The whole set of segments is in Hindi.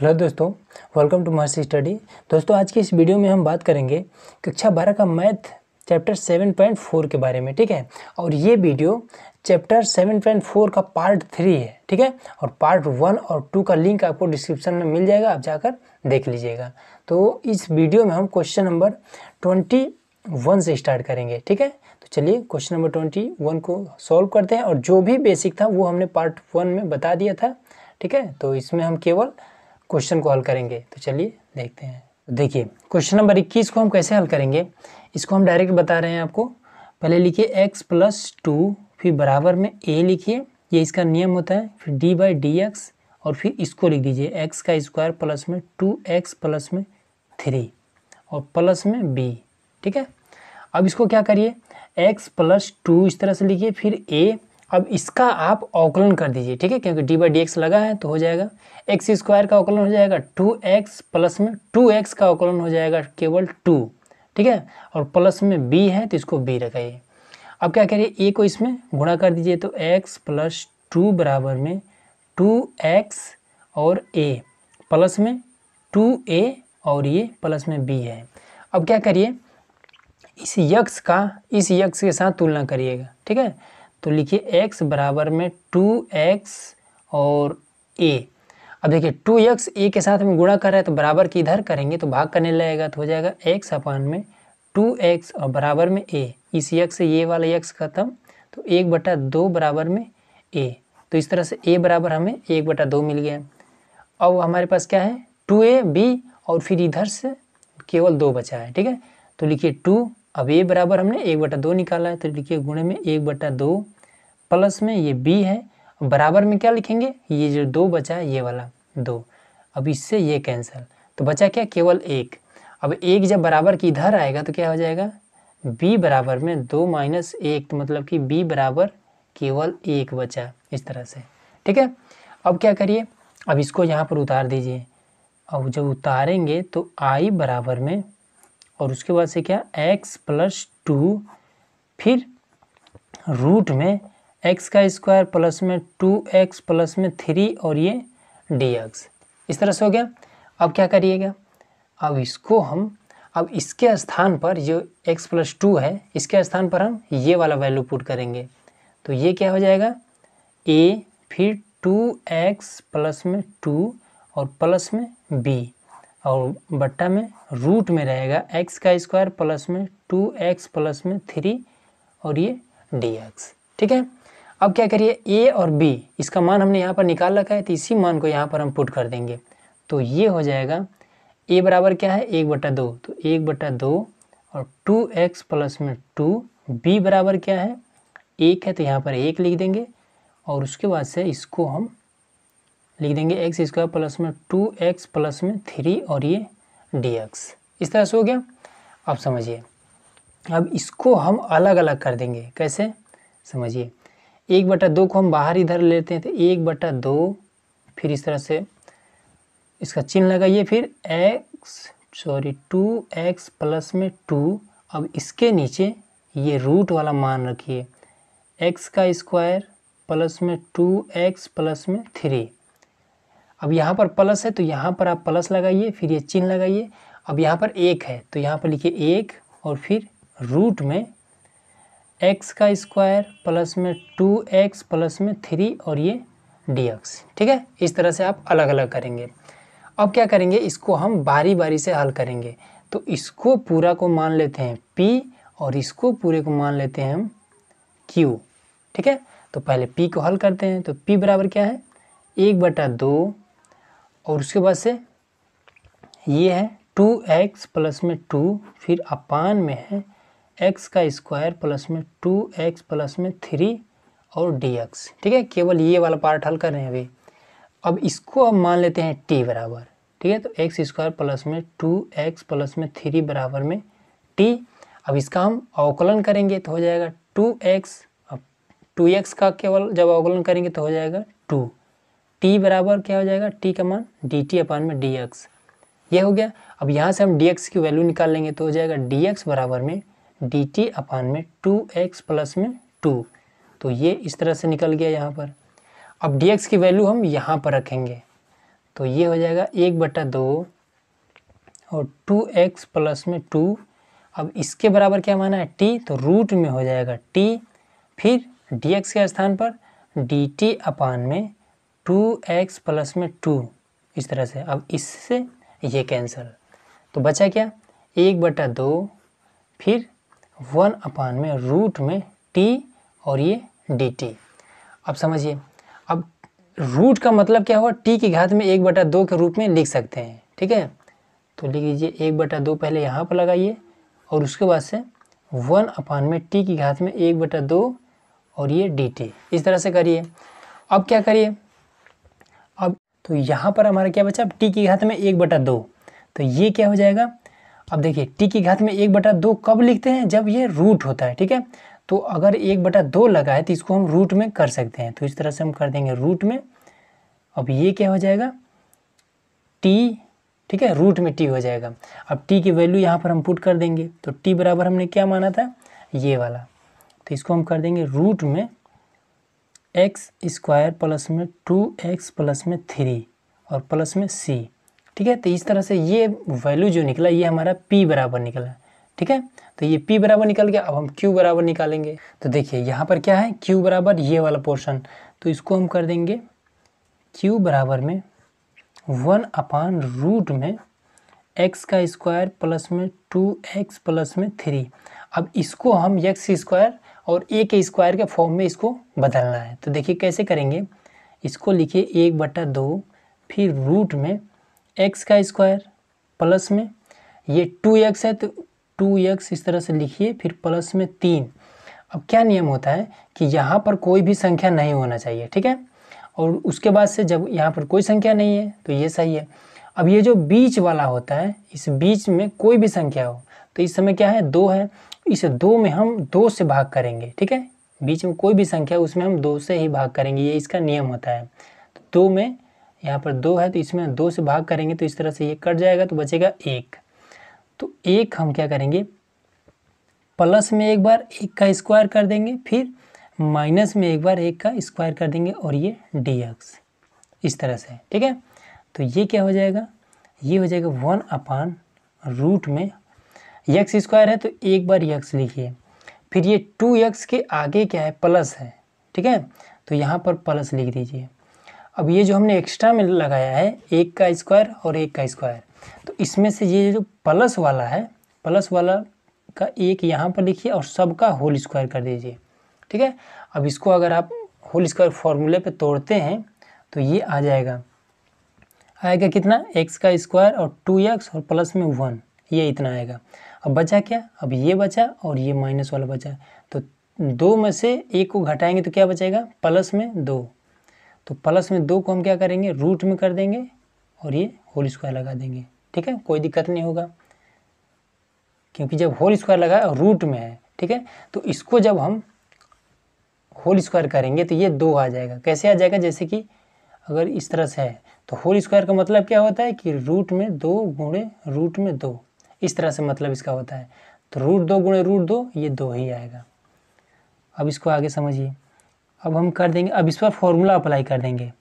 हेलो दोस्तों वेलकम टू मर्सी स्टडी दोस्तों आज की इस वीडियो में हम बात करेंगे कक्षा बारह का math chapter seven point four के बारे में ठीक है और ये video chapter seven point four का पार्ट थ्री है ठीक है और पार्ट वन और टू का लिंक आपको डिस्क्रिप्शन में मिल जाएगा आप जाकर देख लीजिएगा तो इस वीडियो में हम क्वेश्चन नंबर ट्वेंटी वन से स्टार्ट करेंगे ठीक है तो चलिए क्वेश्चन नंबर ट्वेंटी वन को सॉल्व करते हैं और जो भी बेसिक था वो हमने पार्ट वन में बता दिया था ठीक है तो इसमें हम केवल क्वेश्चन को हल करेंगे तो चलिए देखते हैं देखिए क्वेश्चन नंबर इक्कीस को हम कैसे हल करेंगे इसको हम डायरेक्ट बता रहे हैं आपको पहले लिखिए एक्स प्लस टू फिर बराबर में ए लिखिए ये इसका नियम होता है फिर डी बाई डी एक्स और फिर इसको लिख दीजिए एक्स का स्क्वायर प्लस में टू एक्स प्लस में थ्री और प्लस में बी ठीक है अब इसको क्या करिए एक्स प्लस टू इस तरह से लिखिए फिर ए अब इसका आप अवकलन कर दीजिए ठीक है क्योंकि डी बाई डी एक्स लगा है तो हो जाएगा एक्स स्क्वायर का अवकलन हो जाएगा टू एक्स प्लस में टू एक्स का अवकलन हो जाएगा केवल टू ठीक है और प्लस में बी है तो इसको बी रखाइए अब क्या करिए ए को इसमें गुणा कर दीजिए तो एक्स प्लस टू बराबर में टू एक्स और ए प्लस में टू ए और ये प्लस में बी है अब क्या करिए इस यक्स का इस यक्स के साथ तुलना करिएगा ठीक है तो लिखिए x बराबर में टू एक्स और a अब देखिए टू एक्स ए के साथ में गुणा कर रहे हैं तो बराबर की इधर करेंगे तो भाग करने लगेगा तो हो जाएगा एक्स अपान में टू एक्स और बराबर में ए इस यक्स से ये वाला यक्स खत्म तो एक बटा दो बराबर में ए तो इस तरह से ए बराबर हमें एक बटा दो मिल गया अब हमारे पास क्या है टू ए बी और फिर इधर से केवल दो बचा है ठीक है तो लिखिए टू अब ए बराबर हमने एक बटा दो निकाला है तो लिखिए गुणे में एक बटा दो प्लस में ये बी है बराबर में क्या लिखेंगे ये जो दो बचा है ये वाला दो अब इससे ये कैंसिल तो बचा क्या केवल एक अब एक जब बराबर की इधर आएगा तो क्या हो जाएगा बी बराबर में दो माइनस एक तो मतलब कि बी बराबर केवल एक बचा इस तरह से ठीक है अब क्या करिए अब इसको यहाँ पर उतार दीजिए अब जब उतारेंगे तो आई बराबर में और उसके बाद से क्या एक्स प्लस टू फिर रूट में एक्स का स्क्वायर प्लस में टू एक्स प्लस में थ्री और ये डी एक्स इस तरह से हो गया अब क्या करिएगा अब इसको हम अब इसके स्थान पर जो x प्लस टू है इसके स्थान पर हम ये वाला वैल्यू पुट करेंगे तो ये क्या हो जाएगा a फिर टू एक्स प्लस में टू और प्लस में b और बट्टा में रूट में रहेगा एक्स का स्क्वायर प्लस में टू एक्स प्लस में थ्री और ये डी एक्स ठीक है अब क्या करिए ए और बी इसका मान हमने यहाँ पर निकाल रखा है तो इसी मान को यहाँ पर हम पुट कर देंगे तो ये हो जाएगा ए बराबर क्या है एक बट्टा दो तो एक बट्टा दो और टू एक्स प्लस में टू बी बराबर क्या है एक है तो यहाँ पर एक लिख देंगे और उसके बाद से इसको हम लिख देंगे एक्स स्क्वायर प्लस में टू एक्स प्लस में थ्री और ये डी एक्स इस तरह से हो गया आप समझिए अब इसको हम अलग अलग कर देंगे कैसे समझिए एक बटा दो को हम बाहर इधर लेते हैं तो एक बटा दो फिर इस तरह से इसका चिन्ह लगाइए फिर X sorry two x plus में टू अब इसके नीचे ये रूट वाला मान रखिए एक्स का स्क्वायर प्लस में टू एक्स प्लस में थ्री अब यहाँ पर प्लस है तो यहाँ पर आप प्लस लगाइए फिर ये चिन्ह लगाइए अब यहाँ पर एक है तो यहाँ पर लिखिए एक और फिर रूट में एक्स का स्क्वायर प्लस में टू एक्स प्लस में थ्री और ये डी एक्स ठीक है इस तरह से आप अलग अलग करेंगे अब क्या करेंगे इसको हम बारी बारी से हल करेंगे तो इसको पूरा को मान लेते हैं पी और इसको पूरे को मान लेते हैं हम क्यू ठीक है तो पहले पी को हल करते हैं तो पी बराबर क्या है एक बटा दो और उसके बाद से ये है टू एक्स प्लस में टू फिर अपान में है एक्स का स्क्वायर प्लस में टू एक्स प्लस में थ्री और डी एक्स ठीक है केवल ये वाला पार्ट हल कर रहे हैं अभी अब इसको अब मान लेते हैं टी बराबर ठीक है तो एक्स स्क्वायर प्लस में टू एक्स प्लस में थ्री बराबर में टी अब इसका हम अवकलन करेंगे तो हो जाएगा टू एक्स अब टू एक्स का केवल जब अवकलन करेंगे तो हो जाएगा टू टी बराबर क्या हो जाएगा टी का मान डी टी अपान में डी एक्स ये हो गया अब यहाँ से हम डी एक्स की वैल्यू निकाल लेंगे तो हो जाएगा डी एक्स बराबर में डी टी अपान में टू एक्स प्लस में टू तो ये इस तरह से निकल गया यहाँ पर अब डी एक्स की वैल्यू हम यहाँ पर रखेंगे तो ये हो जाएगा एक बटा दो और टू एक्स प्लस में टू अब इसके बराबर क्या माना है टी तो रूट में हो जाएगा टी फिर डी एक्स के स्थान पर डी टी अपान में टू एक्स प्लस में टू इस तरह से अब इससे ये कैंसिल तो बचा क्या एक बटा दो फिर वन अपान में रूट में टी और ये डी टी अब समझिए अब रूट का मतलब क्या हुआ टी की घात में एक बटा दो के रूप में लिख सकते हैं ठीक है तो लिख लीजिए एक बटा दो पहले यहाँ पर लगाइए और उसके बाद से वन अपान में टी की घात में एक बटा दो और ये डी टी इस तरह से करिए अब क्या करिए तो यहाँ पर हमारा क्या बचा टी की घात में एक बटा दो तो ये क्या हो जाएगा अब देखिए टी की घात में एक बटा दो कब लिखते हैं जब ये रूट होता है ठीक है तो अगर एक बटा दो लगा है तो इसको हम रूट में कर सकते हैं तो इस तरह से हम कर देंगे रूट में अब ये क्या हो जाएगा टी ठीक है रूट में टी हो जाएगा अब टी की वैल्यू यहाँ पर हम पुट कर देंगे तो टी बराबर हमने क्या माना था ये वाला तो इसको हम कर देंगे रूट में एक्स स्क्वायर प्लस में टू एक्स प्लस में थ्री और प्लस में सी ठीक है तो इस तरह से ये वैल्यू जो निकला ये हमारा पी बराबर निकला ठीक है तो ये पी बराबर निकल गया अब हम क्यू बराबर निकालेंगे तो देखिए यहाँ पर क्या है क्यू बराबर ये वाला पोर्शन तो इसको हम कर देंगे क्यू बराबर में वन अपान रूट में एक्स का स्क्वायर प्लस में टू एक्स प्लस में थ्री अब इसको हम एक्स स्क्वायर और ए के स्क्वायर के फॉर्म में इसको बदलना है तो देखिए कैसे करेंगे इसको लिखिए एक बटा दो फिर रूट में एक्स का स्क्वायर प्लस में ये टू एक्स है तो टू एक्स इस तरह से लिखिए फिर प्लस में तीन अब क्या नियम होता है कि यहाँ पर कोई भी संख्या नहीं होना चाहिए ठीक है और उसके बाद से जब यहाँ पर कोई संख्या नहीं है तो ये सही है अब ये जो बीच वाला होता है इस बीच में कोई भी संख्या हो तो इस समय क्या है दो है इसे दो में हम दो से भाग करेंगे ठीक है बीच में कोई भी संख्या उसमें हम दो से ही भाग करेंगे ये इसका नियम होता है तो दो में यहाँ पर दो है तो इसमें दो से भाग करेंगे तो इस तरह से ये कट जाएगा तो बचेगा एक तो एक हम क्या करेंगे प्लस में एक बार एक का स्क्वायर कर देंगे फिर माइनस में एक बार एक का स्क्वायर कर देंगे और ये डी इस तरह से ठीक है तो ये क्या हो जाएगा ये हो जाएगा वन अपान रूट में यक्स स्क्वायर है तो एक बार यक्स लिखिए फिर ये टू यक्स के आगे क्या है प्लस है ठीक है तो यहाँ पर प्लस लिख दीजिए अब ये जो हमने एक्स्ट्रा में लगाया है एक का स्क्वायर और एक का स्क्वायर तो इसमें से ये जो प्लस वाला है प्लस वाला का एक यहाँ पर लिखिए और सबका होल स्क्वायर कर दीजिए ठीक है अब इसको अगर आप होल स्क्वायर फॉर्मूले पे तोड़ते हैं तो ये आ जाएगा आएगा कितना एक्स का स्क्वायर और टू एक्स और प्लस में वन ये इतना आएगा अब बचा क्या अब ये बचा और ये माइनस वाला बचा तो दो में से एक को घटाएंगे तो क्या बचेगा प्लस में दो तो प्लस में दो को हम क्या करेंगे रूट में कर देंगे और ये होल स्क्वायर लगा देंगे ठीक है कोई दिक्कत नहीं होगा क्योंकि जब होल स्क्वायर लगा रूट में है ठीक है तो इसको जब हम होल स्क्वायर करेंगे तो ये दो आ जाएगा कैसे आ जाएगा जैसे कि अगर इस तरह से है तो होल स्क्वायर का मतलब क्या होता है कि रूट में दो गुणे रूट में दो इस तरह से मतलब इसका होता है तो रूट दो गुणे रूट दो ये दो ही आएगा अब इसको आगे समझिए अब हम कर देंगे अब इस पर फॉर्मूला अप्लाई कर देंगे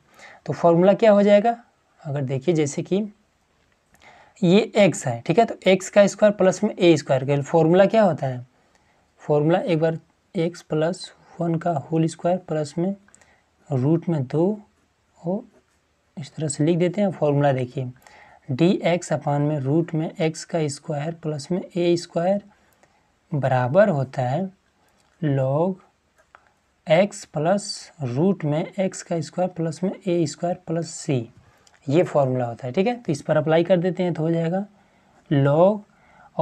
तो फॉर्मूला क्या हो जाएगा अगर देखिए जैसे कि ये एक्स है ठीक है तो एक्स का स्क्वायर प्लस में ए स्क्वायर का फॉर्मूला क्या होता है फॉर्मूला एक बार एक्स प्लस वन का होल स्क्वायर प्लस में रूट में दो और इस तरह से लिख देते हैं फॉर्मूला देखिए डी एक्स अपान में रूट में एक्स का स्क्वायर प्लस में ए स्क्वायर बराबर होता है लॉग एक्स प्लस रूट में एक्स का स्क्वायर प्लस में ए स्क्वायर प्लस सी ये फॉर्मूला होता है ठीक है तो इस पर अप्लाई कर देते हैं तो हो जाएगा लॉग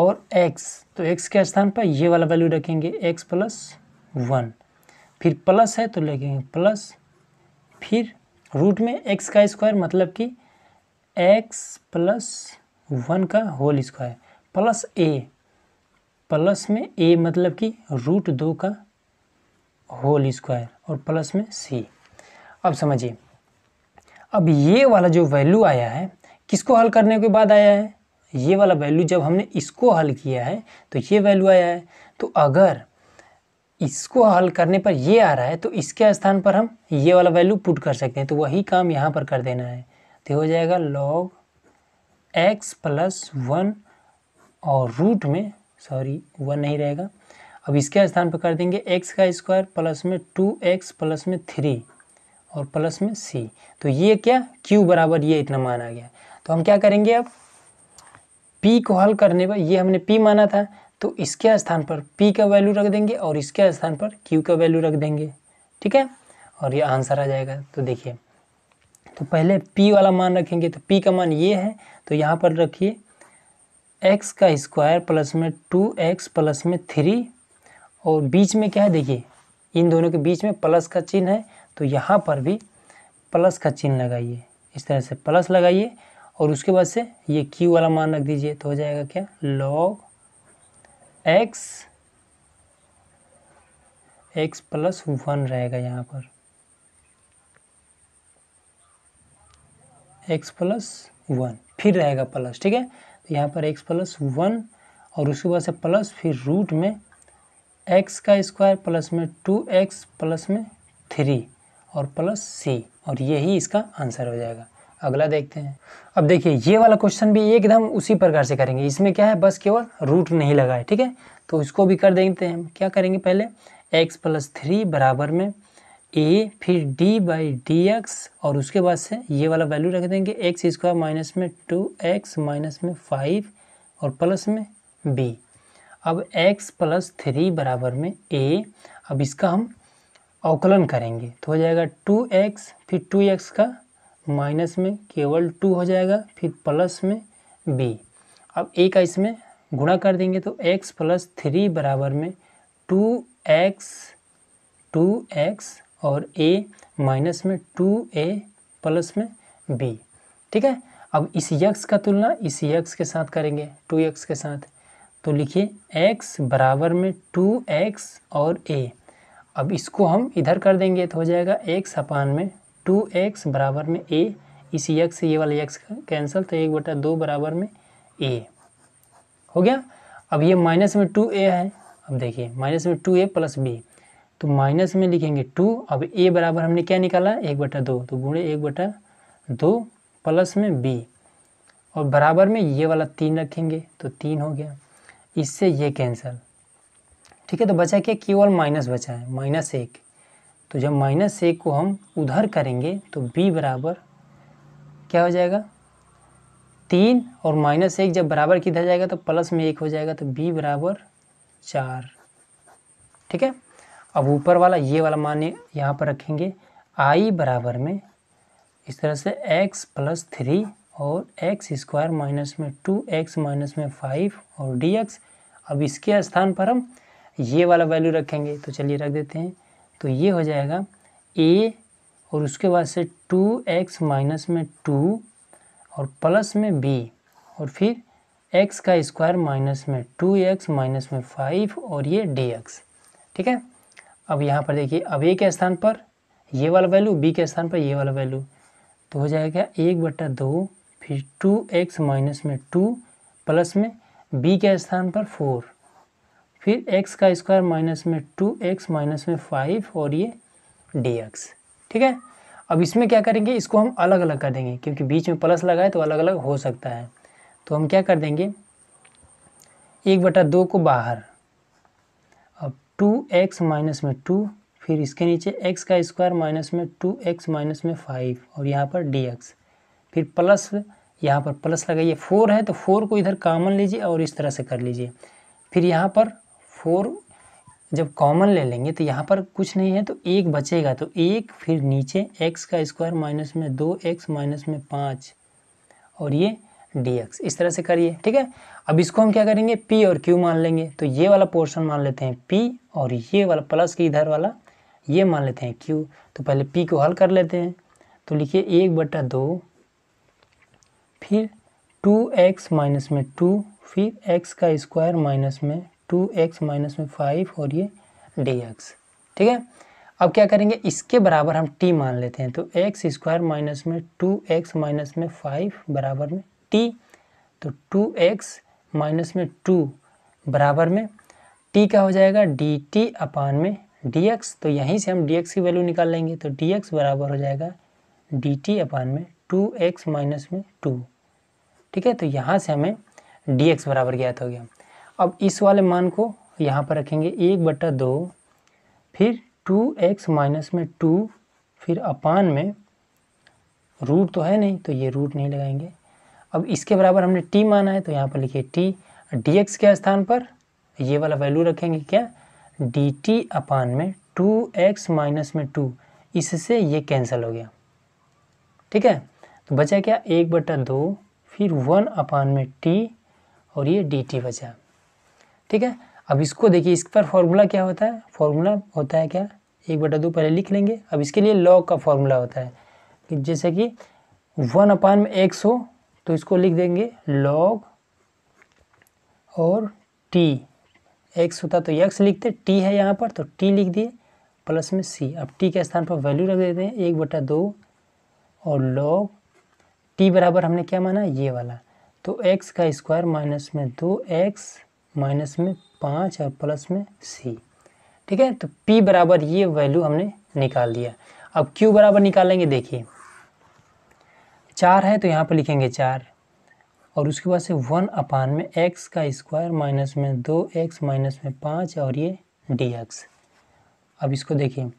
और एक्स तो एक्स के स्थान पर ये वाला वैल्यू रखेंगे एक्स प्लस वन फिर प्लस है तो लिखेंगे प्लस फिर रूट में एक्स का स्क्वायर मतलब कि एक्स प्लस वन का whole square plus A plus में ए मतलब कि रूट दो का होल स्क्वायर और प्लस में सी अब समझिए अब ये वाला जो वैल्यू आया है किसको हल करने के बाद आया है ये वाला वैल्यू जब हमने इसको हल किया है तो ये वैल्यू आया है तो अगर इसको हल करने पर ये आ रहा है तो इसके स्थान पर हम ये वाला वैल्यू पुट कर सकते हैं तो वही काम यहाँ पर कर देना है तो हो जाएगा लॉग एक्स प्लस वन और रूट में सॉरी वन नहीं रहेगा अब इसके स्थान पर कर देंगे एक्स का स्क्वायर प्लस में टू एक्स प्लस में थ्री और प्लस में सी तो ये क्या क्यू बराबर ये इतना मान आ गया तो हम क्या करेंगे अब पी को हल करने पर ये हमने पी माना था तो इसके स्थान पर पी का वैल्यू रख देंगे और इसके स्थान पर क्यू का वैल्यू रख देंगे ठीक है और ये आंसर आ जाएगा तो देखिए तो पहले p वाला मान रखेंगे तो p का मान ये है तो यहाँ पर रखिए x का स्क्वायर प्लस में टू एक्स प्लस में थ्री और बीच में क्या है देखिए इन दोनों के बीच में प्लस का चिन्ह है तो यहाँ पर भी प्लस का चिन्ह लगाइए इस तरह से प्लस लगाइए और उसके बाद से ये क्यू वाला मान रख दीजिए तो हो जाएगा क्या log x x plus one रहेगा यहाँ पर एक्स प्लस वन फिर रहेगा प्लस ठीक है तो यहाँ पर एक्स प्लस वन और उसके बाद से प्लस फिर रूट में एक्स का स्क्वायर प्लस में टू एक्स प्लस में थ्री और प्लस सी और यही इसका आंसर हो जाएगा अगला देखते हैं अब देखिए ये वाला क्वेश्चन भी एकदम उसी प्रकार से करेंगे इसमें क्या है बस केवल रूट नहीं लगा है ठीक है तो इसको भी कर देते हैं क्या करेंगे पहले एक्स प्लस थ्री बराबर में ए फिर डी बाई डी एक्स और उसके बाद से ये वाला वैल्यू रख देंगे एक्स स्क्वायर माइनस में टू एक्स माइनस में फाइव और प्लस में बी अब एक्स प्लस थ्री बराबर में ए अब इसका हम अवकलन करेंगे तो हो जाएगा टू एक्स फिर टू एक्स का माइनस में केवल टू हो जाएगा फिर प्लस में बी अब ए का इसमें गुणा कर देंगे तो एक्स प्लस थ्री बराबर में टू एक्स टू एक्स और ए माइनस में टू ए प्लस में बी ठीक है अब इस यक्स का तुलना इस यक्स के साथ करेंगे टू एक्स के साथ तो लिखिए एक्स बराबर में टू एक्स और ए अब इसको हम इधर कर देंगे तो हो जाएगा एक्स अपान में टू एक्स बराबर में ए इस यक्स ये वाला यक्स कैंसिल तो एक बटा दो बराबर में ए हो गया अब ये माइनस में टू ए है अब देखिए माइनस में टू ए प्लस बी तो माइनस में लिखेंगे टू अब ए बराबर हमने क्या निकाला एक बटा दो तो गुणे एक बटा दो प्लस में बी और बराबर में ये वाला तीन रखेंगे तो तीन हो गया इससे ये कैंसिल ठीक है तो बचा क्या केवल माइनस बचा है माइनस एक तो जब माइनस एक को हम उधर करेंगे तो बी बराबर क्या हो जाएगा तीन और माइनस एक जब बराबर किधर जाएगा तो प्लस में एक हो जाएगा तो बी बराबर चार ठीक है अब ऊपर वाला ये वाला मान यहाँ पर रखेंगे आई बराबर में इस तरह से एक्स प्लस थ्री और एक्स स्क्वायर माइनस में टू एक्स माइनस में फाइव और डी एक्स अब इसके स्थान पर हम ये वाला वैल्यू रखेंगे तो चलिए रख देते हैं तो ये हो जाएगा ए और उसके बाद से टू एक्स माइनस में टू और प्लस में बी और फिर एक्स का स्क्वायर माइनस में टू एक्स माइनस में फाइव और ये डी एक्स ठीक है अब यहाँ पर देखिए अब ए के स्थान पर ये वाला वैल्यू बी के स्थान पर ये वाला वैल्यू तो हो जाएगा एक बट्टा दो फिर टू एक्स माइनस में टू प्लस में बी के स्थान पर फोर फिर एक्स का स्क्वायर माइनस में टू एक्स माइनस में फाइव और ये डी एक्स ठीक है अब इसमें क्या करेंगे इसको हम अलग अलग कर देंगे क्योंकि बीच में प्लस लगा है तो अलग अलग हो सकता है तो हम क्या कर देंगे एक बटा दो को बाहर टू एक्स माइनस में टू फिर इसके नीचे एक्स का स्क्वायर माइनस में टू एक्स माइनस में फाइव और यहाँ पर डी एक्स फिर प्लस यहाँ पर प्लस लगाइए फोर है तो फोर को इधर कॉमन लीजिए और इस तरह से कर लीजिए फिर यहाँ पर फोर जब कॉमन ले लेंगे तो यहाँ पर कुछ नहीं है तो एक बचेगा तो एक फिर नीचे एक्स का स्क्वायर माइनस में दो एक्स माइनस में पाँच और ये डी एक्स इस तरह से करिए ठीक है अब इसको हम क्या करेंगे पी और क्यू मान लेंगे तो ये वाला पोर्शन मान लेते हैं पी और ये वाला प्लस की इधर वाला ये मान लेते हैं क्यू तो पहले पी को हल कर लेते हैं तो लिखिए एक बटा दो फिर टू एक्स माइनस में टू फिर एक्स का स्क्वायर माइनस में टू एक्स माइनस में फाइव और ये डी एक्स ठीक है अब क्या करेंगे इसके बराबर हम टी मान लेते हैं तो एक्स स्क्वायर माइनस में टू एक्स माइनस में फाइव बराबर में टी तो टू एक्स माइनस में टू बराबर में टी का हो जाएगा डी टी अपान में डी एक्स तो यहीं से हम डी एक्स की वैल्यू निकाल लेंगे तो डी एक्स बराबर हो जाएगा डी टी अपान में टू एक्स माइनस में टू ठीक है तो यहाँ से हमें डी एक्स बराबर ज्ञात हो गया अब इस वाले मान को यहाँ पर रखेंगे एक बटा दो फिर टू एक्स माइनस में टू फिर अपान में रूट तो है नहीं तो ये रूट नहीं लगाएंगे अब इसके बराबर हमने टी माना है तो यहाँ पर लिखिए टी डी एक्स के स्थान पर ये वाला वैल्यू रखेंगे क्या डी टी अपान में टू एक्स माइनस में टू इससे ये कैंसिल हो गया ठीक है तो बचा क्या एक बटा दो फिर वन अपान में टी और ये डी टी बचा ठीक है अब इसको देखिए इस पर फॉर्मूला क्या होता है फॉर्मूला होता है क्या एक बटा दो पहले लिख लेंगे अब इसके लिए लॉग का फॉर्मूला होता है कि जैसे कि वन अपान में एक्स हो तो इसको लिख देंगे लॉग और टी एक्स होता तो एक्स लिखते टी है यहाँ पर तो टी लिख दिए प्लस में सी अब टी के स्थान पर वैल्यू रख देते हैं एक बटा दो और लॉग टी बराबर हमने क्या माना ये वाला तो एक्स का स्क्वायर माइनस में दो एक्स माइनस में पाँच और प्लस में सी ठीक है तो पी बराबर ये वैल्यू हमने निकाल दिया अब क्यू बराबर निकालेंगे देखिए चार है तो यहाँ पर लिखेंगे चार और उसके बाद से वन अपान में एक्स का स्क्वायर माइनस में दो एक्स माइनस में पाँच और ये डी एक्स अब इसको देखिए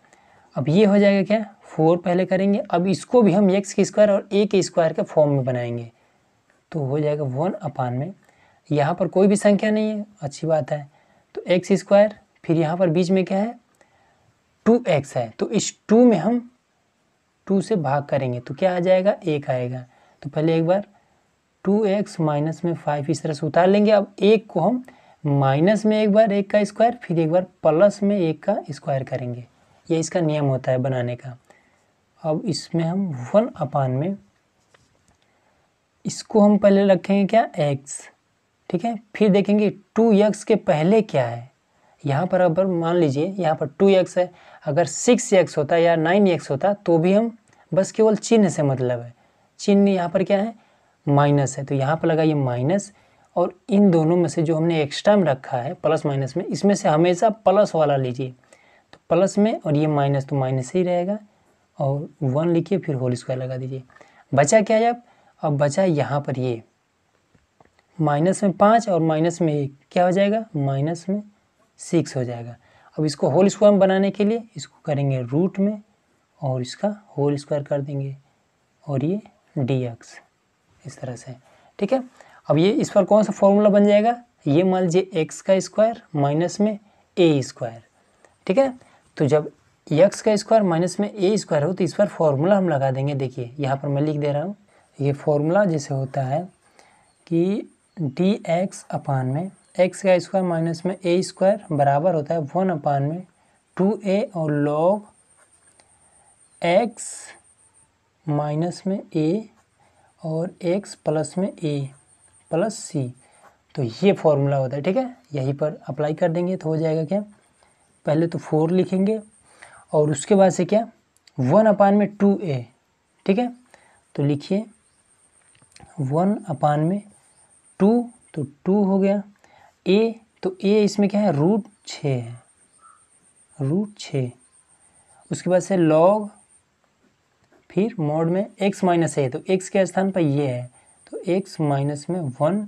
अब ये हो जाएगा क्या फोर पहले करेंगे अब इसको भी हम एक्स के स्क्वायर और ए के स्क्वायर के फॉर्म में बनाएंगे तो हो जाएगा वन अपान में यहाँ पर कोई भी संख्या नहीं है अच्छी बात है तो एक्स स्क्वायर फिर यहाँ पर बीच में क्या है टू एक्स है तो इस टू में हम टू से भाग करेंगे तो क्या आ जाएगा एक आएगा तो पहले एक बार टू एक्स माइनस में फाइव इस तरह से उतार लेंगे अब एक को हम माइनस में एक बार एक का स्क्वायर फिर एक बार प्लस में एक का स्क्वायर करेंगे ये इसका नियम होता है बनाने का अब इसमें हम वन अपान में इसको हम पहले रखेंगे क्या एक्स ठीक है फिर देखेंगे टू एक्स के पहले क्या है यहाँ पर अब मान लीजिए यहाँ पर टू एक्स है अगर सिक्स एक्स होता या नाइन एक्स होता तो भी हम बस केवल चिन्ह से मतलब है चिन्ह यहाँ पर क्या है माइनस है तो यहाँ पर लगा ये माइनस और इन दोनों में से जो हमने एक्स्ट्रा में रखा है प्लस माइनस में इसमें से हमेशा प्लस वाला लीजिए तो प्लस में और ये माइनस तो माइनस ही रहेगा और वन लिखिए फिर होल स्क्वायर लगा दीजिए बचा क्या है अब अब बचा यहाँ पर ये माइनस में पाँच और माइनस में एक क्या हो जाएगा माइनस में सिक्स हो जाएगा अब इसको होल स्क्वायर बनाने के लिए इसको करेंगे रूट में और इसका होल स्क्वायर कर देंगे और ये डी एक्स इस तरह से ठीक है अब ये इस पर कौन सा फॉर्मूला बन जाएगा ये मान लीजिए एक्स का स्क्वायर माइनस में ए स्क्वायर ठीक है तो जब एक्स का स्क्वायर माइनस में ए स्क्वायर हो तो इस पर फॉर्मूला हम लगा देंगे देखिए यहाँ पर मैं लिख दे रहा हूँ ये फॉर्मूला जैसे होता है कि डी एक्स अपान में एक्स का स्क्वायर माइनस में ए स्क्वायर बराबर होता है वन अपान में टू ए और लॉग एक्स माइनस में ए और एक्स प्लस में ए प्लस सी तो ये फॉर्मूला होता है ठीक है यहीं पर अप्लाई कर देंगे तो हो जाएगा क्या पहले तो फोर लिखेंगे और उसके बाद से क्या वन अपान में टू ए ठीक है तो लिखिए वन अपान में टू तो टू हो गया ए तो ए इसमें क्या है रूट छ है रूट छ उसके बाद से लॉग फिर मोड में x माइनस है तो x के स्थान पर ये है तो x माइनस में वन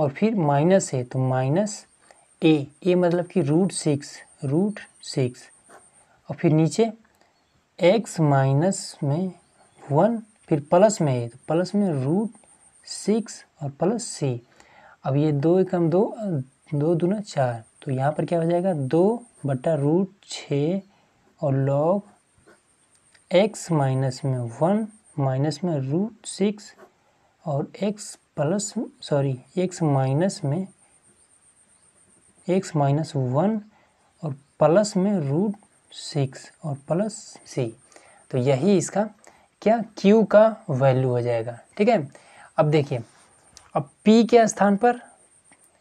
और फिर माइनस है तो माइनस ए ए मतलब कि रूट सिक्स रूट सिक्स और फिर नीचे x माइनस में वन फिर प्लस में है तो प्लस में रूट सिक्स और प्लस सी अब ये दो एकम दो दो दूना चार तो यहाँ पर क्या हो जाएगा दो बट्टा रूट छः और लॉग एक्स माइनस में वन माइनस में रूट सिक्स और x plus sorry x minus में एक्स माइनस वन और प्लस में रूट सिक्स और प्लस सी तो यही इसका क्या क्यू का वैल्यू हो जाएगा ठीक है अब देखिए अब पी के स्थान पर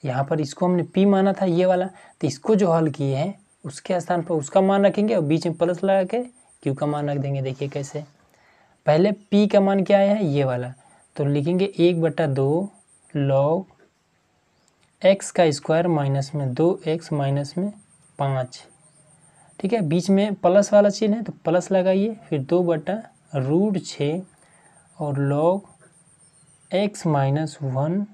यहाँ पर इसको हमने पी माना था ये वाला तो इसको जो हल किए हैं उसके स्थान पर उसका मान रखेंगे और बीच में प्लस लगा के क्यू का मान रख देंगे देखिए कैसे पहले पी का मान क्या आया है ये वाला तो लिखेंगे एक बटा दो लॉग एक्स का स्क्वायर माइनस में दो एक्स माइनस में पाँच ठीक है बीच में प्लस वाला चीज है तो प्लस लगाइए फिर दो बटा रूट छः और log x minus one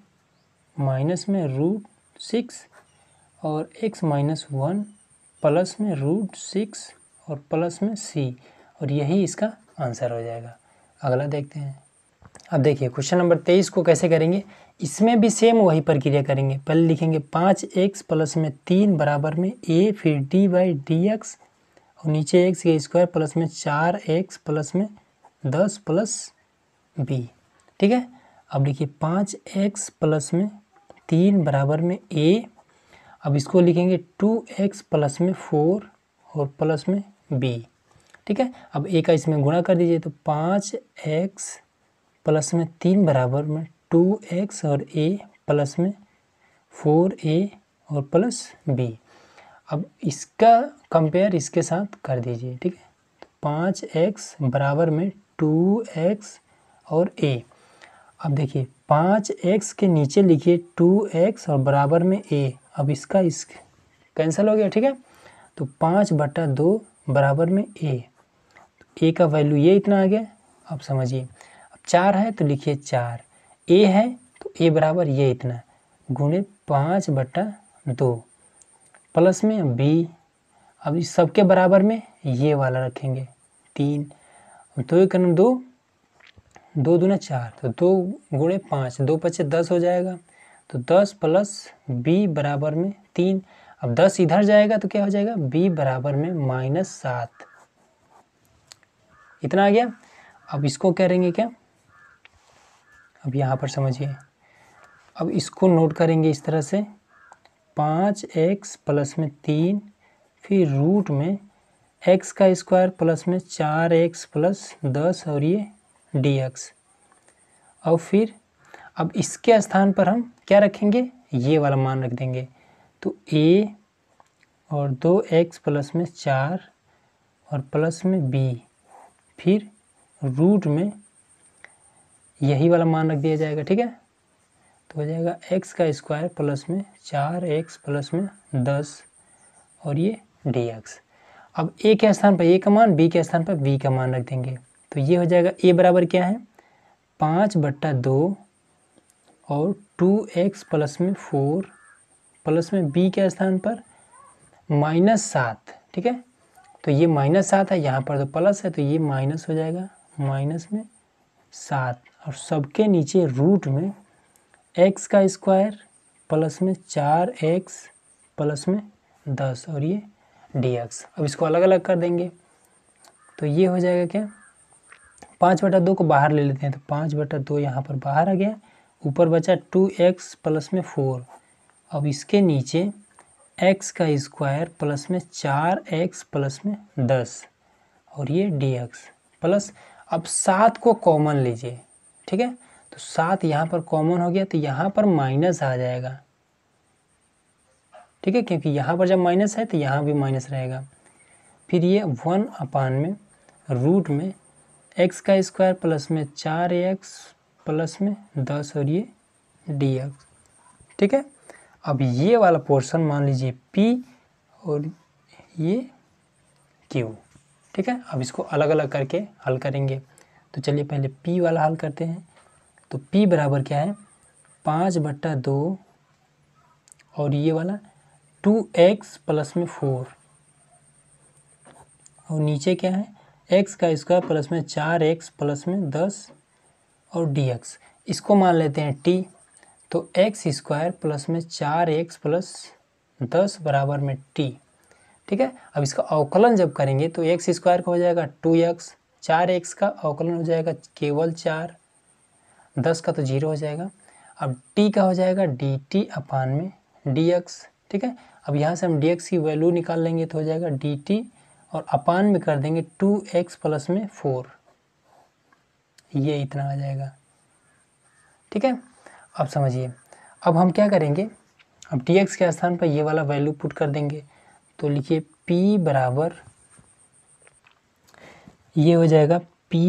minus में रूट सिक्स और एक्स माइनस वन प्लस में रूट सिक्स और प्लस में सी और यही इसका आंसर हो जाएगा अगला देखते हैं अब देखिए क्वेश्चन नंबर तेईस को कैसे करेंगे इसमें भी सेम वही प्रक्रिया करेंगे पहले लिखेंगे पाँच एक्स प्लस में तीन बराबर में ए फिर डी बाई डी एक्स और नीचे एक्स के स्क्वायर प्लस में चार एक्स प्लस में दस प्लस बी ठीक है अब लिखिए पाँच एक्स प्लस में तीन बराबर में ए अब इसको लिखेंगे टू एक्स प्लस में फोर और प्लस में बी ठीक है अब ए का इसमें गुणा कर दीजिए तो पाँच एक्स प्लस में तीन बराबर में टू एक्स और ए प्लस में फोर ए और प्लस बी अब इसका कंपेयर इसके साथ कर दीजिए ठीक है तो पाँच एक्स बराबर में टू एक्स और ए अब देखिए पाँच एक्स के नीचे लिखिए टू एक्स और बराबर में ए अब इसका इस कैंसिल हो गया ठीक है तो पाँच बटा दो बराबर में ए ए का वैल्यू ये इतना आ गया आप समझिए अब चार है तो लिखिए चार ए है तो ए बराबर ये इतना गुणे पाँच बट्टा दो प्लस में बी अब इस सबके बराबर में ये वाला रखेंगे तीन अब दो एक दो दो दूना चार तो दो गुणे पाँच दो पच्चे दस हो जाएगा तो दस प्लस बी बराबर में तीन अब दस इधर जाएगा तो क्या हो जाएगा बी बराबर में माइनस सात इतना आ गया अब इसको करेंगे क्या अब यहाँ पर समझिए अब इसको नोट करेंगे इस तरह से पाँच एक्स प्लस में तीन फिर रूट में एक्स का स्क्वायर प्लस में चार एक्स प्लस दस और ये डी एक्स और फिर अब इसके स्थान पर हम क्या रखेंगे ये वाला मान रख देंगे तो ए और दो एक्स प्लस में चार और प्लस में बी फिर रूट में यही वाला मान रख दिया जाएगा ठीक है तो हो जाएगा एक्स का स्क्वायर प्लस में चार एक्स प्लस में दस और ये डी एक्स अब ए के स्थान पर ए का मान बी के स्थान पर बी का मान रख देंगे तो ये हो जाएगा ए बराबर क्या है पाँच बट्टा दो और टू एक्स प्लस में फोर प्लस में बी के स्थान पर माइनस सात ठीक है तो ये माइनस सात है यहाँ पर तो प्लस है तो ये माइनस हो जाएगा माइनस में सात और सबके नीचे रूट में एक्स का स्क्वायर प्लस में चार एक्स प्लस में दस और ये डी एक्स अब इसको अलग अलग कर देंगे तो ये हो जाएगा क्या पाँच बटा दो को बाहर ले लेते हैं तो पाँच बटा दो यहाँ पर बाहर आ गया ऊपर बचा टू एक्स प्लस में फोर अब इसके नीचे एक्स का स्क्वायर प्लस में चार एक्स प्लस में दस और ये डी एक्स प्लस अब सात को कॉमन लीजिए ठीक है तो सात यहाँ पर कॉमन हो गया तो यहाँ पर माइनस आ जाएगा ठीक है क्योंकि यहाँ पर जब माइनस है तो यहाँ भी माइनस रहेगा फिर ये वन अपान में रूट में एक्स का स्क्वायर प्लस में चार एक्स प्लस में दस और ये डी एक्स ठीक है अब ये वाला पोर्शन मान लीजिए पी और ये क्यू ठीक है अब इसको अलग अलग करके हल करेंगे तो चलिए पहले पी वाला हल करते हैं तो पी बराबर क्या है पाँच बट्टा दो और ये वाला टू एक्स प्लस में फोर और नीचे क्या है एक्स का स्क्वायर प्लस में चार एक्स प्लस में दस और डी एक्स इसको मान लेते हैं टी तो एक्स स्क्वायर प्लस में चार एक्स प्लस दस बराबर में टी ठीक है अब इसका अवकलन जब करेंगे तो एक्स स्क्वायर का हो जाएगा टू एक्स चार एक्स का अवकलन हो जाएगा केवल चार दस का तो जीरो हो जाएगा अब टी का हो जाएगा डी टी अपान में डी एक्स ठीक है अब यहाँ से हम डी एक्स की वैल्यू निकाल लेंगे तो हो जाएगा डी टी और अपान में कर देंगे टू एक्स प्लस में फोर ये इतना आ जाएगा ठीक है अब समझिए अब हम क्या करेंगे अब डी एक्स के स्थान पर ये वाला वैल्यू पुट कर देंगे तो लिखिए पी बराबर ये हो जाएगा पी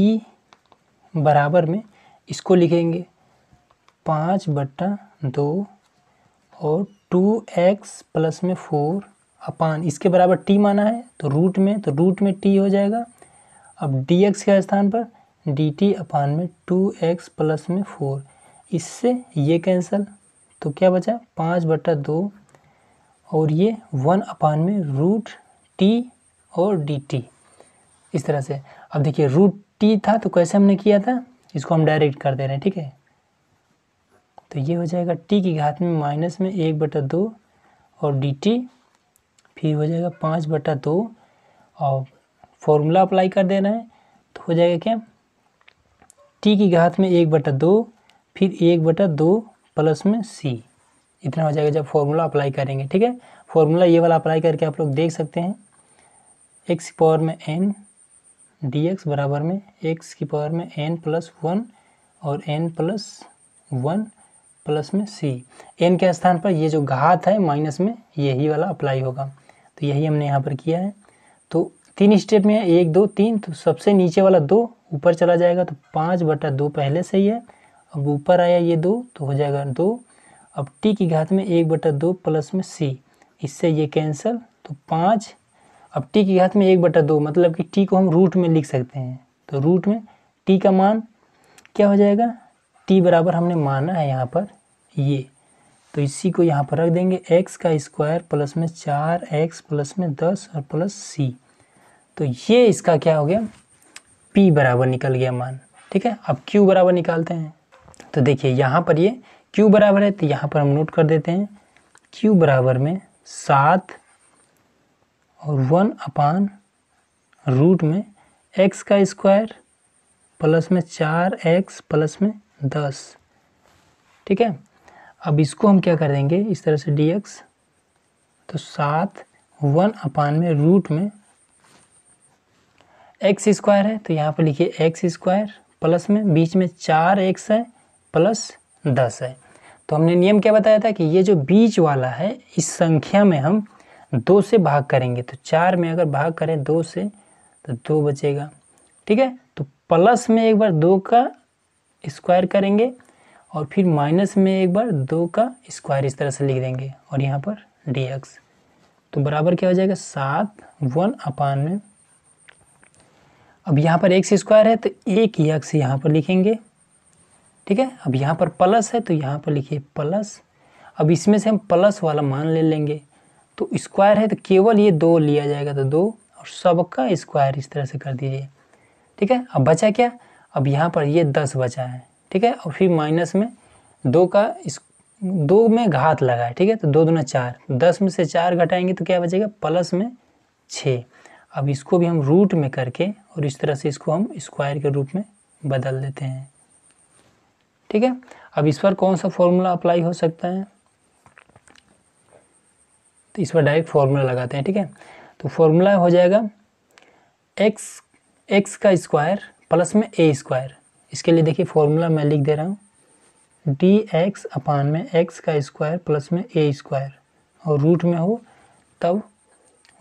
बराबर में इसको लिखेंगे पाँच बट्टा दो और टू एक्स प्लस में फोर अपान इसके बराबर टी माना है तो रूट में तो रूट में टी हो जाएगा अब डी एक्स के स्थान पर डी टी अपान में टू एक्स प्लस में फोर इससे ये कैंसिल तो क्या बचा पाँच बटा दो और ये वन अपान में रूट टी और डी टी इस तरह से अब देखिए रूट टी था तो कैसे हमने किया था इसको हम डायरेक्ट कर दे रहे हैं ठीक है तो ये हो जाएगा टी की घात में माइनस में एक बटा दो और डी टी फिर हो जाएगा पाँच बटा दो और फॉर्मूला अप्लाई कर दे रहे हैं तो हो जाएगा क्या टी की घात में एक बटा दो फिर एक बटा दो प्लस में सी इतना हो जाएगा जब फॉर्मूला अप्लाई करेंगे ठीक है फॉर्मूला ये वाला अप्लाई करके आप लोग देख सकते हैं एक्स की पावर में एन डी एक्स बराबर में एक्स की पावर में एन प्लस वन और एन प्लस वन प्लस में सी एन के स्थान पर ये जो घात है माइनस में यही वाला अप्लाई होगा तो यही हमने यहाँ पर किया है तो तीन स्टेप में है एक दो तीन तो सबसे नीचे वाला दो ऊपर चला जाएगा तो पाँच बटा दो पहले से ही है अब ऊपर आया ये दो तो हो जाएगा दो अब टी की घात में एक बटा दो प्लस में सी इससे ये कैंसिल तो पाँच अब टी की घात में एक बटा दो मतलब कि टी को हम रूट में लिख सकते हैं तो रूट में टी का मान क्या हो जाएगा टी बराबर हमने माना है यहाँ पर ये तो इसी को यहाँ पर रख देंगे एक्स का स्क्वायर प्लस में चार एक्स प्लस में दस और प्लस सी तो ये इसका क्या हो गया पी बराबर निकल गया मान ठीक है अब क्यू बराबर निकालते हैं तो देखिए यहाँ पर ये क्यू बराबर है तो यहाँ पर हम नोट कर देते हैं क्यू बराबर में सात और वन अपान रूट में एक्स का स्क्वायर प्लस में चार एक्स प्लस में दस ठीक है अब इसको हम क्या कर देंगे इस तरह से डी एक्स तो सात वन अपान में रूट में एक्स स्क्वायर है तो यहाँ पर लिखिए एक्स स्क्वायर प्लस में बीच में चार एक्स है प्लस दस है तो हमने नियम क्या बताया था कि ये जो बीच वाला है इस संख्या में हम दो से भाग करेंगे तो चार में अगर भाग करें दो से तो दो बचेगा ठीक है तो प्लस में एक बार दो का स्क्वायर करेंगे और फिर माइनस में एक बार दो का स्क्वायर इस तरह से लिख देंगे और यहाँ पर डी एक्स तो बराबर क्या हो जाएगा सात वन अपान में अब यहाँ पर एक स्क्वायर है तो एक यक्स यहाँ पर लिखेंगे ठीक है अब यहाँ पर प्लस है तो यहाँ पर लिखिए प्लस अब इसमें से हम प्लस वाला मान ले लेंगे तो स्क्वायर है तो केवल ये दो लिया जाएगा तो दो और सबका स्क्वायर इस तरह से कर दीजिए ठीक है अब बचा क्या अब यहाँ पर ये दस बचा है ठीक है और फिर माइनस में दो का इस दो में घात लगा है ठीक है तो दो दूना चार दस में से चार घटाएंगे तो क्या बचेगा प्लस में छः अब इसको भी हम रूट में करके और इस तरह से इसको हम स्क्वायर के रूप में बदल देते हैं ठीक है अब इस पर कौन सा फॉर्मूला अप्लाई हो सकता है तो इस पर डायरेक्ट फार्मूला लगाते हैं ठीक है तो फार्मूला हो जाएगा एक्स एक्स का स्क्वायर प्लस में ए स्क्वायर इसके लिए देखिए फार्मूला मैं लिख दे रहा हूँ डी एक्स अपान में एक्स का स्क्वायर प्लस में ए स्क्वायर और रूट में हो तब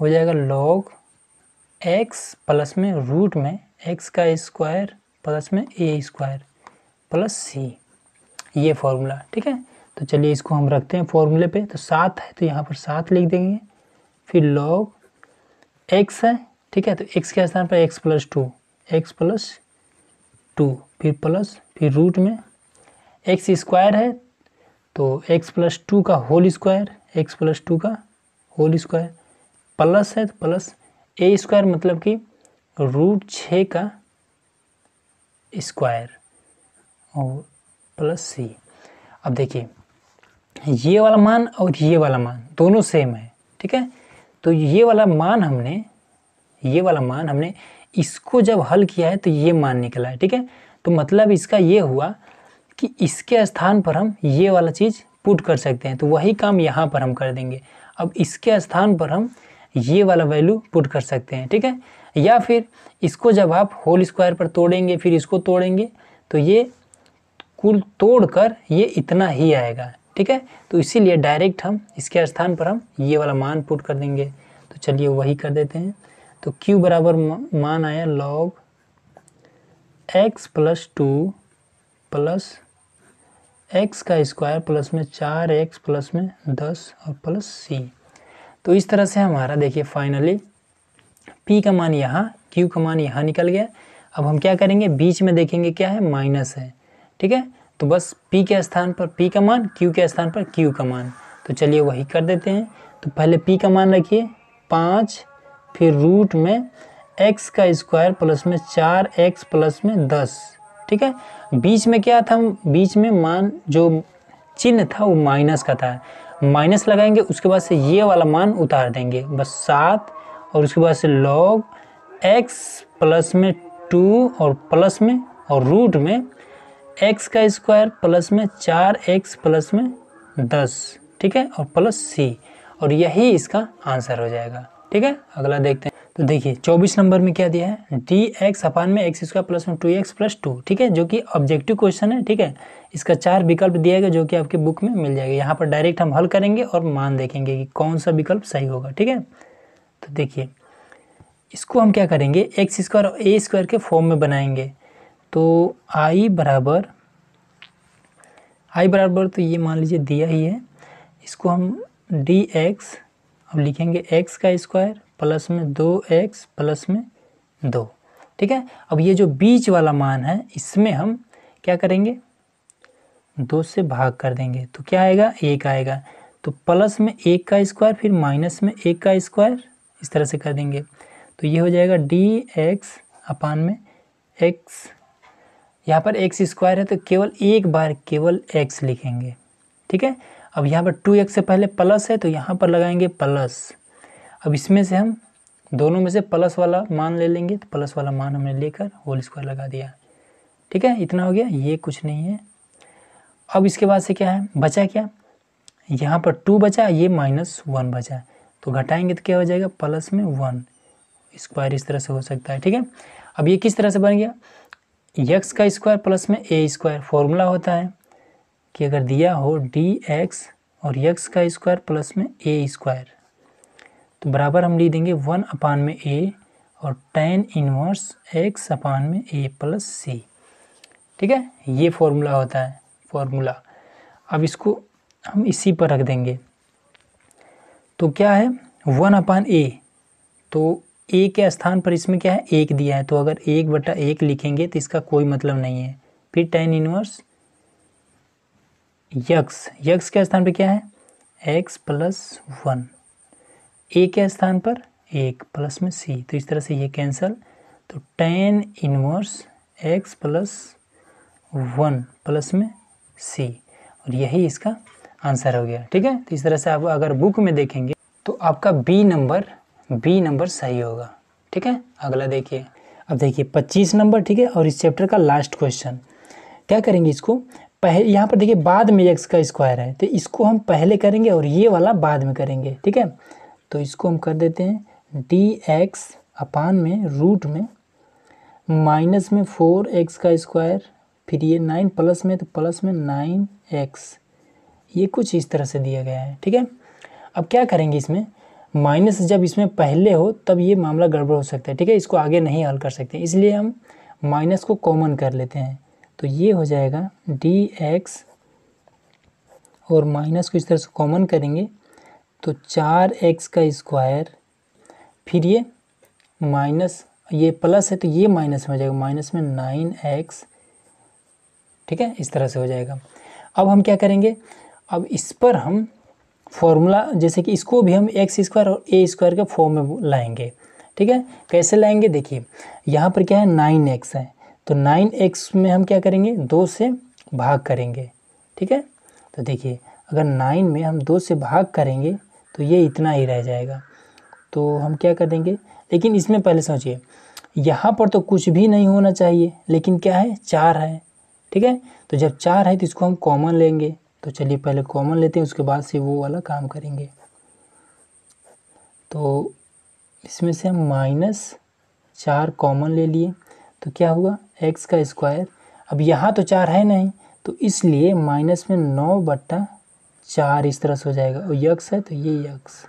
हो जाएगा लॉग एक्स प्लस में रूट में एक्स का स्क्वायर प्लस में ए स्क्वायर प्लस सी ये फॉर्मूला ठीक है तो चलिए इसको हम रखते हैं फॉर्मूले पे तो सात है तो यहाँ पर सात लिख देंगे फिर लॉग एक्स है ठीक है तो एक्स के स्थान पर x plus two x plus two फिर प्लस फिर रूट में एक्स स्क्वायर है तो एक्स प्लस टू का whole square x plus two का होल स्क्वायर प्लस है तो प्लस ए स्क्वायर मतलब कि रूट छः का स्क्वायर और प्लस सी अब देखिए ये वाला मान और ये वाला मान दोनों सेम है ठीक है तो ये वाला मान हमने ये वाला मान हमने इसको जब हल किया है तो ये मान निकला है ठीक है तो मतलब इसका ये हुआ कि इसके स्थान पर हम ये वाला चीज़ पुट कर सकते हैं तो वही काम यहाँ पर हम कर देंगे अब इसके स्थान पर हम ये वाला वैल्यू पुट कर सकते हैं ठीक है या फिर इसको जब आप होल स्क्वायर पर तोड़ेंगे फिर इसको तोड़ेंगे तो ये कुल तोड़कर ये इतना ही आएगा ठीक है तो इसीलिए डायरेक्ट हम इसके स्थान पर हम ये वाला मान पुट कर देंगे तो चलिए वही कर देते हैं तो q बराबर मान आया log x plus two plus x का स्क्वायर प्लस में चार एक्स प्लस में दस और प्लस सी तो इस तरह से हमारा देखिए फाइनली p का मान यहाँ q का मान यहाँ निकल गया अब हम क्या करेंगे बीच में देखेंगे क्या है माइनस है ठीक है तो बस P के स्थान पर P का मान Q के स्थान पर Q का मान तो चलिए वही कर देते हैं तो पहले P का मान रखिए पाँच फिर रूट में x का स्क्वायर प्लस में चार एक्स प्लस में दस ठीक है बीच में क्या था बीच में मान जो चिन्ह था वो माइनस का था माइनस लगाएंगे उसके बाद से ये वाला मान उतार देंगे बस सात और उसके बाद से लॉग एक्स प्लस में टू और प्लस में और रूट में एक्स का स्क्वायर प्लस में चार एक्स प्लस में दस ठीक है और प्लस सी और यही इसका आंसर हो जाएगा ठीक है अगला देखते हैं तो देखिए चौबीस नंबर में क्या दिया है डी एक्स अपान में एक्स स्क्वायर प्लस में टू एक्स प्लस टू ठीक है जो कि ऑब्जेक्टिव क्वेश्चन है ठीक है इसका चार विकल्प दिया गया जो कि आपके बुक में मिल जाएगा यहाँ पर डायरेक्ट हम हल करेंगे और मान देखेंगे कि कौन सा विकल्प सही होगा ठीक है तो देखिए इसको हम क्या करेंगे एक्स स्क्वायर और ए स्क्वायर के फॉर्म में बनाएंगे तो आई बराबर आई बराबर तो ये मान लीजिए दिया ही है इसको हम डी एक्स अब लिखेंगे एक्स का स्क्वायर प्लस में दो एक्स प्लस में दो ठीक है अब ये जो बीच वाला मान है इसमें हम क्या करेंगे दो से भाग कर देंगे तो क्या आएगा एक आएगा तो प्लस में एक का स्क्वायर फिर माइनस में एक का स्क्वायर इस तरह से कर देंगे तो ये हो जाएगा डी एक्स अपान में एक्स यहाँ पर एक्स स्क्वायर है तो केवल एक बार केवल एक्स लिखेंगे ठीक है अब यहाँ पर टू एक्स से पहले प्लस है तो यहाँ पर लगाएंगे प्लस अब इसमें से हम दोनों में से प्लस वाला मान ले लेंगे तो प्लस वाला मान हमने लेकर होल स्क्वायर लगा दिया ठीक है इतना हो गया ये कुछ नहीं है अब इसके बाद से क्या है बचा क्या यहाँ पर टू बचा ये माइनस वन बचा तो घटाएंगे तो क्या हो जाएगा प्लस में वन स्क्वायर इस तरह से हो सकता है ठीक है अब ये किस तरह से बन गया यक्स का स्क्वायर प्लस में ए स्क्वायर फॉर्मूला होता है कि अगर दिया हो डी एक्स और यक्स का स्क्वायर प्लस में ए स्क्वायर तो बराबर हम ली देंगे वन अपान में ए और टेन इनवर्स एक्स अपान में ए प्लस सी ठीक है ये फॉर्मूला होता है फॉर्मूला अब इसको हम इसी पर रख देंगे तो क्या है वन अपान ए तो ए के स्थान पर इसमें क्या है एक दिया है तो अगर एक बटा एक लिखेंगे तो इसका कोई मतलब नहीं है फिर टेन इनवर्स यक्स यक्स के स्थान पर क्या है एक्स प्लस वन ए के स्थान पर एक प्लस में सी तो इस तरह से ये कैंसिल तो tan inverse x plus one plus में सी और यही इसका आंसर हो गया ठीक है तो इस तरह से आप अगर बुक में देखेंगे तो आपका बी नंबर बी नंबर सही होगा ठीक है अगला देखिए अब देखिए पच्चीस नंबर ठीक है और इस चैप्टर का लास्ट क्वेश्चन क्या करेंगे इसको पहले यहाँ पर देखिए बाद में एक्स का स्क्वायर है तो इसको हम पहले करेंगे और ये वाला बाद में करेंगे ठीक है तो इसको हम कर देते हैं डी एक्स अपान में रूट में माइनस में फोर एक्स का स्क्वायर फिर ये नाइन प्लस में तो प्लस में नाइन एक्स ये कुछ इस तरह से दिया गया है ठीक है अब क्या करेंगे इसमें माइनस जब इसमें पहले हो तब ये मामला गड़बड़ हो सकता है ठीक है इसको आगे नहीं हल कर सकते इसलिए हम माइनस को कॉमन कर लेते हैं तो ये हो जाएगा डी एक्स और माइनस को इस तरह से कॉमन करेंगे तो चार एक्स का स्क्वायर फिर ये माइनस ये प्लस है तो ये माइनस में हो जाएगा माइनस में नाइन एक्स ठीक है इस तरह से हो जाएगा अब हम क्या करेंगे अब इस पर हम फॉर्मूला जैसे कि इसको भी हम एक्स स्क्वायर और ए स्क्वायर के फॉर्म में लाएंगे ठीक है कैसे लाएंगे देखिए यहाँ पर क्या है नाइन एक्स है तो नाइन एक्स में हम क्या करेंगे दो से भाग करेंगे ठीक है तो देखिए अगर नाइन में हम दो से भाग करेंगे तो ये इतना ही रह जाएगा तो हम क्या कर देंगे लेकिन इसमें पहले सोचिए यहाँ पर तो कुछ भी नहीं होना चाहिए लेकिन क्या है चार है ठीक है तो जब चार है तो इसको हम कॉमन लेंगे तो चलिए पहले कॉमन लेते हैं उसके बाद से वो वाला काम करेंगे तो इसमें से हम माइनस चार कॉमन ले लिए तो क्या हुआ एक्स का स्क्वायर अब यहाँ तो चार है नहीं तो इसलिए माइनस में नौ बट्टा चार इस तरह से हो जाएगा और यक्स है तो ये यक्स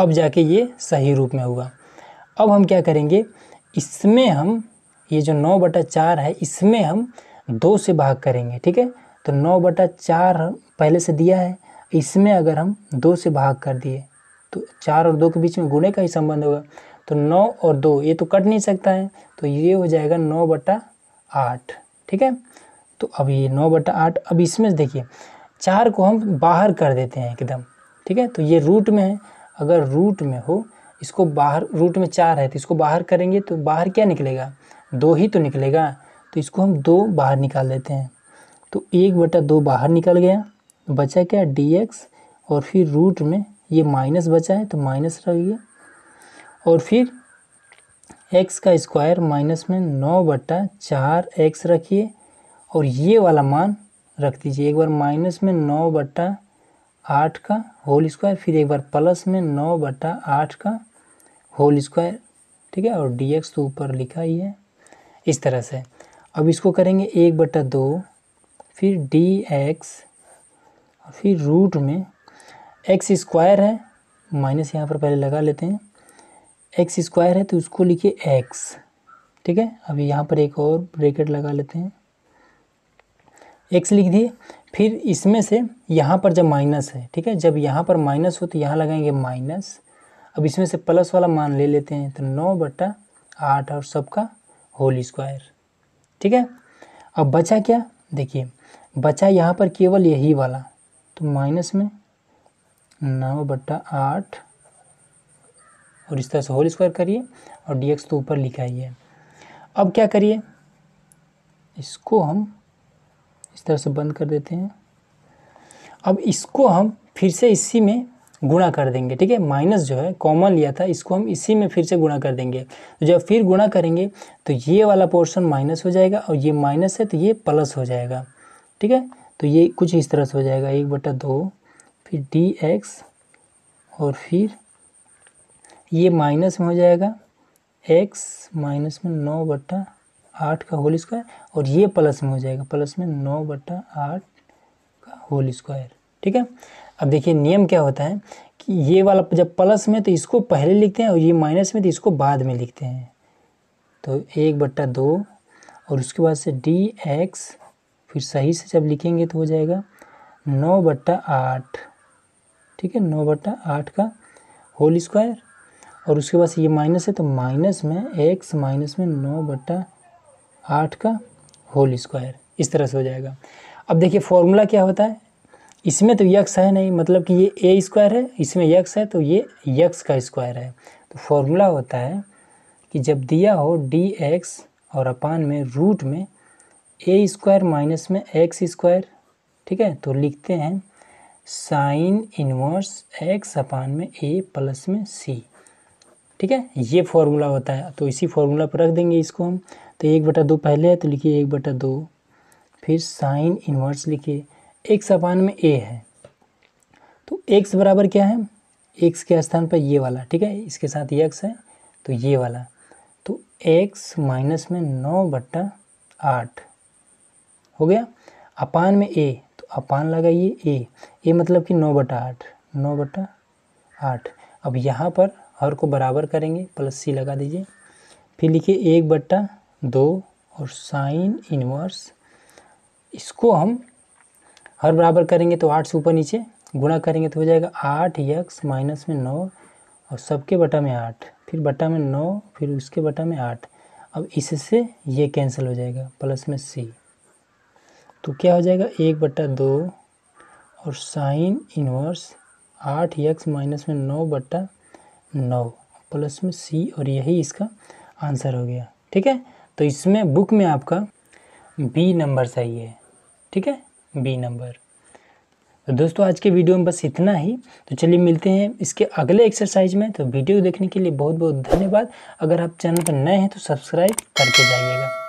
अब जाके ये सही रूप में हुआ अब हम क्या करेंगे इसमें हम ये जो नौ बटा चार है इसमें हम दो से भाग करेंगे ठीक है तो नौ बटा चार पहले से दिया है इसमें अगर हम दो से भाग कर दिए तो चार और दो के बीच में गुणे का ही संबंध होगा तो नौ और दो ये तो कट नहीं सकता है तो ये हो जाएगा नौ बटा आठ ठीक है तो अब ये नौ बटा आठ अब इसमें से देखिए चार को हम बाहर कर देते हैं एकदम ठीक है तो ये रूट में है अगर रूट में हो इसको बाहर रूट में चार है तो इसको बाहर करेंगे तो बाहर क्या निकलेगा दो ही तो निकलेगा तो इसको हम दो बाहर निकाल देते हैं तो एक बटा दो बाहर निकल गया बचा क्या डी एक्स और फिर रूट में ये माइनस बचा है तो माइनस रह गया और फिर एक्स का स्क्वायर माइनस में नौ बटा चार एक्स रखिए और ये वाला मान रख दीजिए एक बार माइनस में नौ बटा आठ का होल स्क्वायर फिर एक बार प्लस में नौ बटा आठ का होल स्क्वायर ठीक है और डी एक्स तो ऊपर लिखा ही है इस तरह से अब इसको करेंगे एक बटा दो फिर डी एक्स फिर रूट में एक्स स्क्वायर है माइनस यहाँ पर पहले लगा लेते हैं एक्स स्क्वायर है तो उसको लिखिए एक्स ठीक है अभी यहाँ पर एक और ब्रेकेट लगा लेते हैं एक्स लिख दिए फिर इसमें से यहाँ पर जब माइनस है ठीक है जब यहाँ पर माइनस हो तो यहाँ लगाएंगे माइनस अब इसमें से प्लस वाला मान ले लेते हैं तो नौ बट्टा आठ और सबका होल स्क्वायर ठीक है अब बचा क्या देखिए बचा यहाँ पर केवल यही वाला तो माइनस में नौ बट्टा आठ और इस तरह से होल स्क्वायर करिए और डीएक्स तो ऊपर लिखा ही है अब क्या करिए इसको हम इस तरह से बंद कर देते हैं अब इसको हम फिर से इसी में गुणा कर देंगे ठीक है माइनस जो है कॉमन लिया था इसको हम इसी में फिर से गुणा कर देंगे तो जब फिर गुणा करेंगे तो ये वाला पोर्शन माइनस हो जाएगा और ये माइनस है तो ये प्लस हो जाएगा ठीक है तो ये कुछ इस तरह से हो जाएगा एक बटा दो फिर डी एक्स और फिर ये माइनस में हो जाएगा एक्स माइनस में नौ बटा आठ का होल स्क्वायर और ये प्लस में हो जाएगा प्लस में नौ बटा आठ का होल स्क्वायर ठीक है अब देखिए नियम क्या होता है कि ये वाला जब प्लस में तो इसको पहले लिखते हैं और ये माइनस में तो इसको बाद में लिखते हैं तो एक बट्टा दो और उसके बाद से डी एक्स फिर सही से जब लिखेंगे तो हो जाएगा नौ बट्टा आठ ठीक है नौ बट्टा आठ का होल स्क्वायर और उसके बाद ये माइनस है तो माइनस में एक्स माइनस में नौ बट्टा आठ का होल स्क्वायर इस तरह से हो जाएगा अब देखिए फॉर्मूला क्या होता है इसमें तो यक्स है नहीं मतलब कि ये ए स्क्वायर है इसमें यक्स है तो ये यक्स का स्क्वायर है तो फॉर्मूला होता है कि जब दिया हो डी एक्स और अपान में रूट में ए स्क्वायर माइनस में एक्स स्क्वायर ठीक है तो लिखते हैं साइन इनवर्स एक्स अपान में ए प्लस में सी ठीक है ये फॉर्मूला होता है तो इसी फॉर्मूला पर रख देंगे इसको हम तो एक बटा दो पहले है तो लिखिए एक बटा दो फिर साइन इनवर्स लिखिए एक्स अपान में ए है तो एक्स बराबर क्या है एक्स के स्थान पर ये वाला ठीक है इसके साथ एक्स है तो ये वाला तो एक्स माइनस में नौ बट्टा आठ हो गया अपान में ए तो अपान लगाइए ए ए मतलब कि नौ बटा आठ नौ बटा आठ अब यहाँ पर हर को बराबर करेंगे प्लस सी लगा दीजिए फिर लिखिए एक बट्टा दो और साइन इनवर्स इसको हम हर बराबर करेंगे तो आठ से ऊपर नीचे गुणा करेंगे तो हो जाएगा आठ यक्स माइनस में नौ और सबके बटा में आठ फिर बटा में नौ फिर उसके बटा में आठ अब इससे ये कैंसिल हो जाएगा प्लस में सी तो क्या हो जाएगा एक बट्टा दो और साइन इनवर्स आठ एक्स माइनस में नौ बट्टा नौ प्लस में सी और यही इसका आंसर हो गया ठीक है तो इसमें बुक में आपका बी नंबर सही है ठीक है बी नंबर तो दोस्तों आज के वीडियो में बस इतना ही तो चलिए मिलते हैं इसके अगले एक्सरसाइज में तो वीडियो देखने के लिए बहुत बहुत धन्यवाद अगर आप चैनल पर नए हैं तो सब्सक्राइब करके जाइएगा